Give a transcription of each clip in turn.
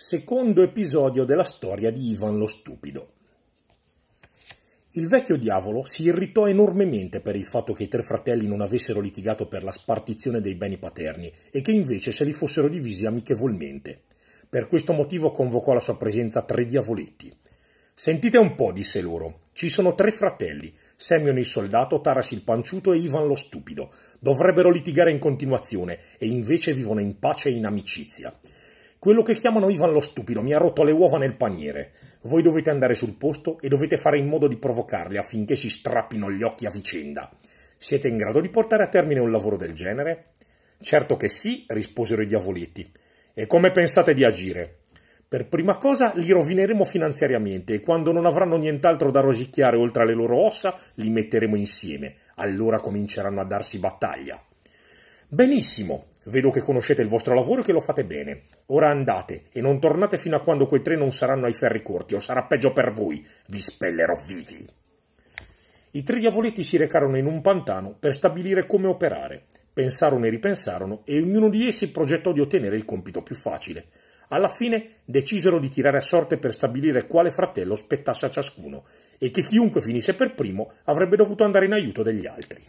secondo episodio della storia di Ivan lo Stupido. Il vecchio diavolo si irritò enormemente per il fatto che i tre fratelli non avessero litigato per la spartizione dei beni paterni e che invece se li fossero divisi amichevolmente. Per questo motivo convocò alla sua presenza tre diavoletti. Sentite un po', disse loro. Ci sono tre fratelli, Semion il soldato, Taras il panciuto e Ivan lo stupido. Dovrebbero litigare in continuazione e invece vivono in pace e in amicizia. Quello che chiamano Ivan lo stupido mi ha rotto le uova nel paniere. Voi dovete andare sul posto e dovete fare in modo di provocarli affinché si strappino gli occhi a vicenda. Siete in grado di portare a termine un lavoro del genere? Certo che sì, risposero i diavoletti. E come pensate di agire? Per prima cosa li rovineremo finanziariamente e quando non avranno nient'altro da rosicchiare oltre alle loro ossa, li metteremo insieme. Allora cominceranno a darsi battaglia. Benissimo, Vedo che conoscete il vostro lavoro e che lo fate bene. Ora andate e non tornate fino a quando quei tre non saranno ai ferri corti, o sarà peggio per voi. Vi spellerò vivi. I tre diavoletti si recarono in un pantano per stabilire come operare. Pensarono e ripensarono e ognuno di essi progettò di ottenere il compito più facile. Alla fine decisero di tirare a sorte per stabilire quale fratello spettasse a ciascuno e che chiunque finisse per primo avrebbe dovuto andare in aiuto degli altri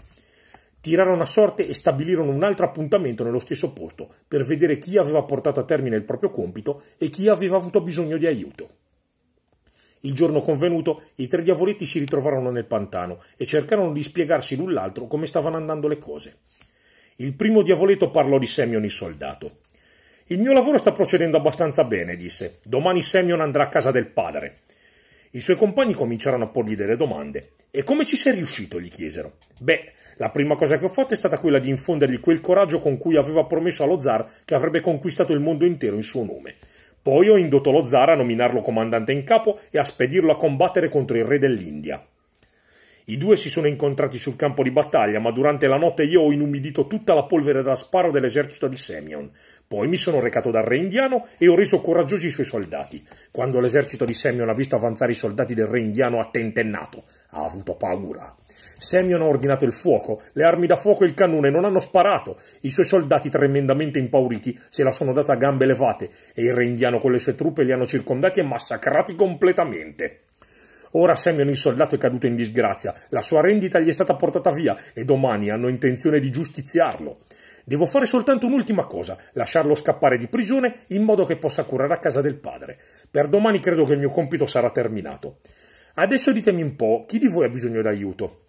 tirarono a sorte e stabilirono un altro appuntamento nello stesso posto per vedere chi aveva portato a termine il proprio compito e chi aveva avuto bisogno di aiuto. Il giorno convenuto i tre diavoletti si ritrovarono nel pantano e cercarono di spiegarsi l'un l'altro come stavano andando le cose. Il primo diavoletto parlò di Semion il soldato. Il mio lavoro sta procedendo abbastanza bene, disse. Domani Semion andrà a casa del padre. I suoi compagni cominciarono a porgli delle domande. E come ci sei riuscito? gli chiesero. Beh, la prima cosa che ho fatto è stata quella di infondergli quel coraggio con cui aveva promesso allo zar che avrebbe conquistato il mondo intero in suo nome. Poi ho indotto lo zar a nominarlo comandante in capo e a spedirlo a combattere contro il re dell'India. I due si sono incontrati sul campo di battaglia, ma durante la notte io ho inumidito tutta la polvere da sparo dell'esercito di Semyon. Poi mi sono recato dal re indiano e ho reso coraggiosi i suoi soldati. Quando l'esercito di Semyon ha visto avanzare i soldati del re indiano ha tentennato, ha avuto paura. Semyon ha ordinato il fuoco, le armi da fuoco e il cannone non hanno sparato. I suoi soldati, tremendamente impauriti, se la sono data a gambe levate e il re indiano con le sue truppe li hanno circondati e massacrati completamente. Ora Semyon il soldato è caduto in disgrazia, la sua rendita gli è stata portata via e domani hanno intenzione di giustiziarlo. Devo fare soltanto un'ultima cosa, lasciarlo scappare di prigione in modo che possa curare a casa del padre. Per domani credo che il mio compito sarà terminato. Adesso ditemi un po', chi di voi ha bisogno d'aiuto?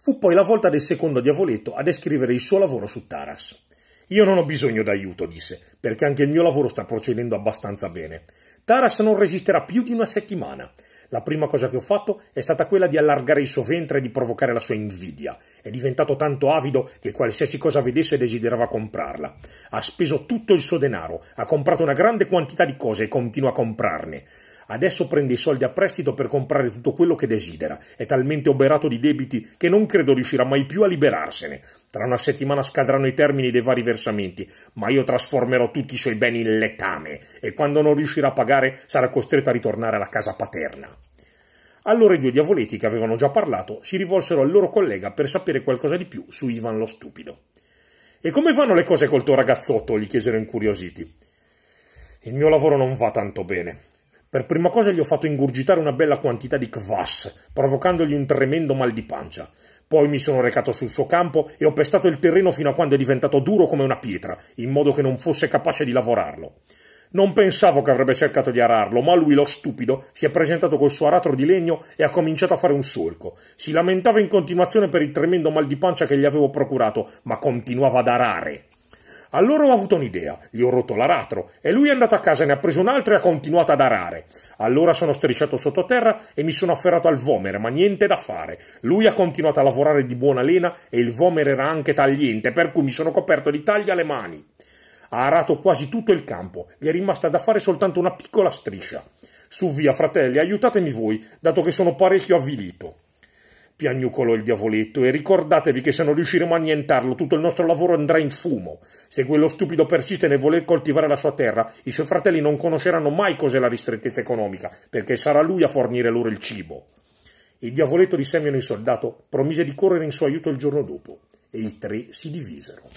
Fu poi la volta del secondo diavoletto a descrivere il suo lavoro su Taras. Io non ho bisogno d'aiuto, disse, perché anche il mio lavoro sta procedendo abbastanza bene. Taras non resisterà più di una settimana. La prima cosa che ho fatto è stata quella di allargare il suo ventre e di provocare la sua invidia. È diventato tanto avido che qualsiasi cosa vedesse desiderava comprarla. Ha speso tutto il suo denaro, ha comprato una grande quantità di cose e continua a comprarne. Adesso prende i soldi a prestito per comprare tutto quello che desidera. È talmente oberato di debiti che non credo riuscirà mai più a liberarsene. Tra una settimana scadranno i termini dei vari versamenti, ma io trasformerò tutti i suoi beni in letame e quando non riuscirà a pagare sarà costretto a ritornare alla casa paterna. Allora i due diavoletti che avevano già parlato si rivolsero al loro collega per sapere qualcosa di più su Ivan lo stupido. E come vanno le cose col tuo ragazzotto? gli chiesero incuriositi. Il mio lavoro non va tanto bene. Per prima cosa gli ho fatto ingurgitare una bella quantità di kvass, provocandogli un tremendo mal di pancia. Poi mi sono recato sul suo campo e ho pestato il terreno fino a quando è diventato duro come una pietra, in modo che non fosse capace di lavorarlo. Non pensavo che avrebbe cercato di ararlo, ma lui, lo stupido, si è presentato col suo aratro di legno e ha cominciato a fare un solco. Si lamentava in continuazione per il tremendo mal di pancia che gli avevo procurato, ma continuava ad arare. Allora ho avuto un'idea, gli ho rotto l'aratro e lui è andato a casa, ne ha preso un altro e ha continuato ad arare. Allora sono strisciato sottoterra e mi sono afferrato al vomer, ma niente da fare. Lui ha continuato a lavorare di buona lena e il vomer era anche tagliente, per cui mi sono coperto di taglia le mani. Ha arato quasi tutto il campo, gli è rimasta da fare soltanto una piccola striscia. Su via, fratelli, aiutatemi voi, dato che sono parecchio avvilito piagnucolò il diavoletto, e ricordatevi che se non riusciremo a annientarlo tutto il nostro lavoro andrà in fumo. Se quello stupido persiste nel voler coltivare la sua terra, i suoi fratelli non conosceranno mai cos'è la ristrettezza economica, perché sarà lui a fornire loro il cibo. Il diavoletto di Semino il soldato promise di correre in suo aiuto il giorno dopo, e i tre si divisero.